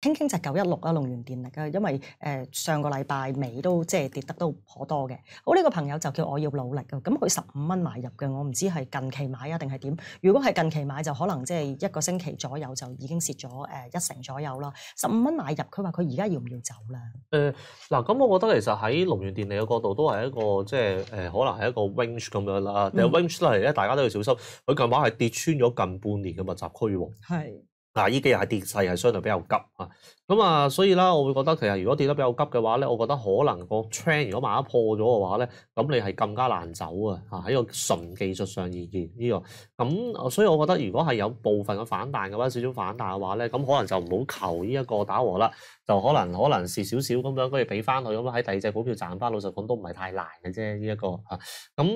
傾傾就九一六啊，龍源電力啊，因為誒上個禮拜尾都即系跌得都頗多嘅。好呢個朋友就叫我要努力啊，咁佢十五蚊買入嘅，我唔知係近期買啊定係點。如果係近期買，就可能即係一個星期左右就已經蝕咗誒一成左右啦。十五蚊買入，佢話佢而家要唔要走咧？誒嗱，咁我覺得其實喺龍源電力嘅角度都係一個即係誒，可能係一個 range 咁樣啦，定 range 咧，大家都要小心。佢近排係跌穿咗近半年嘅密集區喎。嗱，依幾日係跌勢係相對比較急啊，咁啊，所以啦，我會覺得其實如果跌得比較急嘅話咧，我覺得可能個 train 如果萬一破咗嘅話咧，咁你係更加難走啊！嚇，喺個純技術上意見呢個，咁所以我覺得如果係有部分嘅反彈嘅話，少少反彈嘅話咧，咁可能就唔好求呢一個打和啦，就可能可能是少少咁樣跟住俾翻佢咁樣喺第二隻股票賺翻。老實講都唔係太難嘅啫，呢一個嚇，咁誒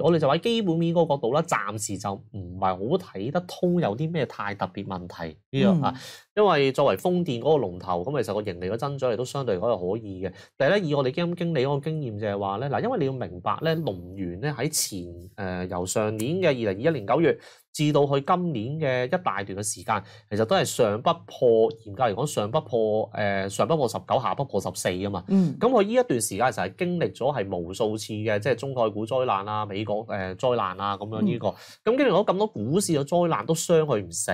而我哋就喺基本面嗰個角度咧，暫時就唔係好睇得通有啲咩太特別嘛。問題呢個啊，因為作為風電嗰個龍頭，咁其實個盈利嘅增長亦都相對嚟講係可以嘅。但係咧，以我哋基金經理嗰個經驗就係話咧，嗱，因為你要明白咧，龍源咧喺前誒由上年嘅二零二一年九月至到去今年嘅一大段嘅時間，其實都係上不破，嚴格嚟講上不破誒上不破十九，下不破十四啊嘛。嗯。咁佢呢一段時間實係經歷咗係無數次嘅，即係中概股災難啊、美國誒災難啊咁樣呢個。咁經住咗咁多股市嘅災難都傷佢唔死。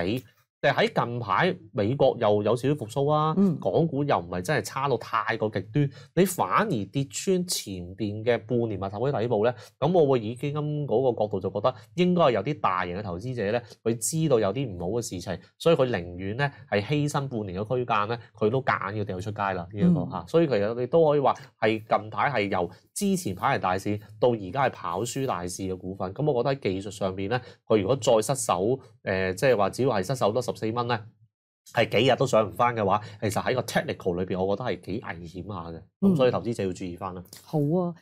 但喺近排美國又有少少復甦啊，港股又唔係真係差到太過極端，你反而跌穿前邊嘅半年物頭尾底部咧，咁我會以基金嗰個角度就覺得應該有啲大型嘅投資者咧，佢知道有啲唔好嘅事情，所以佢寧願咧係犧牲半年嘅區間咧，佢都揀硬要掉出街啦呢一個嚇，所以其實你都可以話係近排係由之前跑贏大市，到而家係跑輸大市嘅股份，咁我覺得喺技術上邊咧，佢如果再失手誒，即係話只要係失手多十。四蚊咧，系几日都上唔翻嘅话，其实喺个 technical 里边，我觉得系几危险下嘅，咁所以投资者要注意翻啦。好啊。